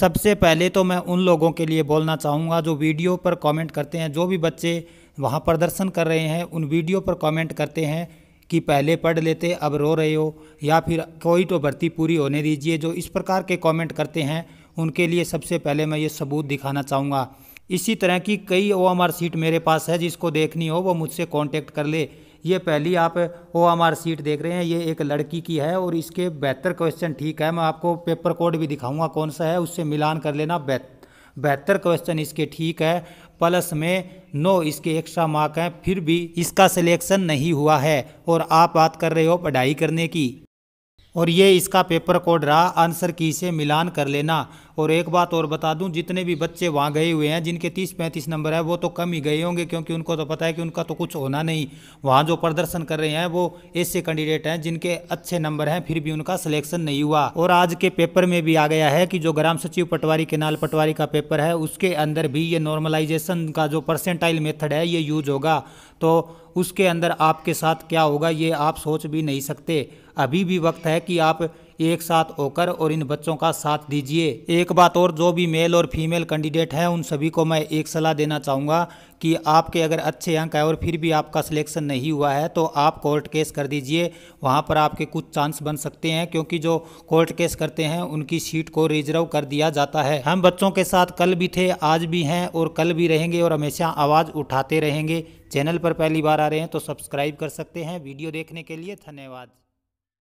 सबसे पहले तो मैं उन लोगों के लिए बोलना चाहूँगा जो वीडियो पर कमेंट करते हैं जो भी बच्चे वहाँ प्रदर्शन कर रहे हैं उन वीडियो पर कमेंट करते हैं कि पहले पढ़ लेते अब रो रहे हो या फिर कोई तो भर्ती पूरी होने दीजिए जो इस प्रकार के कमेंट करते हैं उनके लिए सबसे पहले मैं ये सबूत दिखाना चाहूँगा इसी तरह की कई ओ सीट मेरे पास है जिसको देखनी हो वो मुझसे कॉन्टेक्ट कर ले ये पहली आप ओ एम आर सीट देख रहे हैं ये एक लड़की की है और इसके बेहतर क्वेश्चन ठीक है मैं आपको पेपर कोड भी दिखाऊंगा कौन सा है उससे मिलान कर लेना बेहतर क्वेश्चन इसके ठीक है प्लस में नो इसके एक्स्ट्रा मार्क हैं फिर भी इसका सिलेक्शन नहीं हुआ है और आप बात कर रहे हो पढ़ाई करने की और ये इसका पेपर कोड रहा आंसर की से मिलान कर लेना और एक बात और बता दूं जितने भी बच्चे वहाँ गए हुए हैं जिनके तीस पैंतीस नंबर है वो तो कम ही गए होंगे क्योंकि उनको तो पता है कि उनका तो कुछ होना नहीं वहाँ जो प्रदर्शन कर रहे हैं वो ऐसे कैंडिडेट हैं जिनके अच्छे नंबर हैं फिर भी उनका सिलेक्शन नहीं हुआ और आज के पेपर में भी आ गया है कि जो ग्राम सचिव पटवारी केनाल पटवारी का पेपर है उसके अंदर भी ये नॉर्मलाइजेशन का जो परसेंटाइल मेथड है ये यूज होगा तो उसके अंदर आपके साथ क्या होगा ये आप सोच भी नहीं सकते अभी भी वक्त है कि आप एक साथ होकर और इन बच्चों का साथ दीजिए एक बात और जो भी मेल और फीमेल कैंडिडेट हैं उन सभी को मैं एक सलाह देना चाहूँगा कि आपके अगर अच्छे अंक है और फिर भी आपका सिलेक्शन नहीं हुआ है तो आप कोर्ट केस कर दीजिए वहाँ पर आपके कुछ चांस बन सकते हैं क्योंकि जो कोर्ट केस करते हैं उनकी सीट को रिजर्व कर दिया जाता है हम बच्चों के साथ कल भी थे आज भी हैं और कल भी रहेंगे और हमेशा आवाज़ उठाते रहेंगे चैनल पर पहली बार आ रहे हैं तो सब्सक्राइब कर सकते हैं वीडियो देखने के लिए धन्यवाद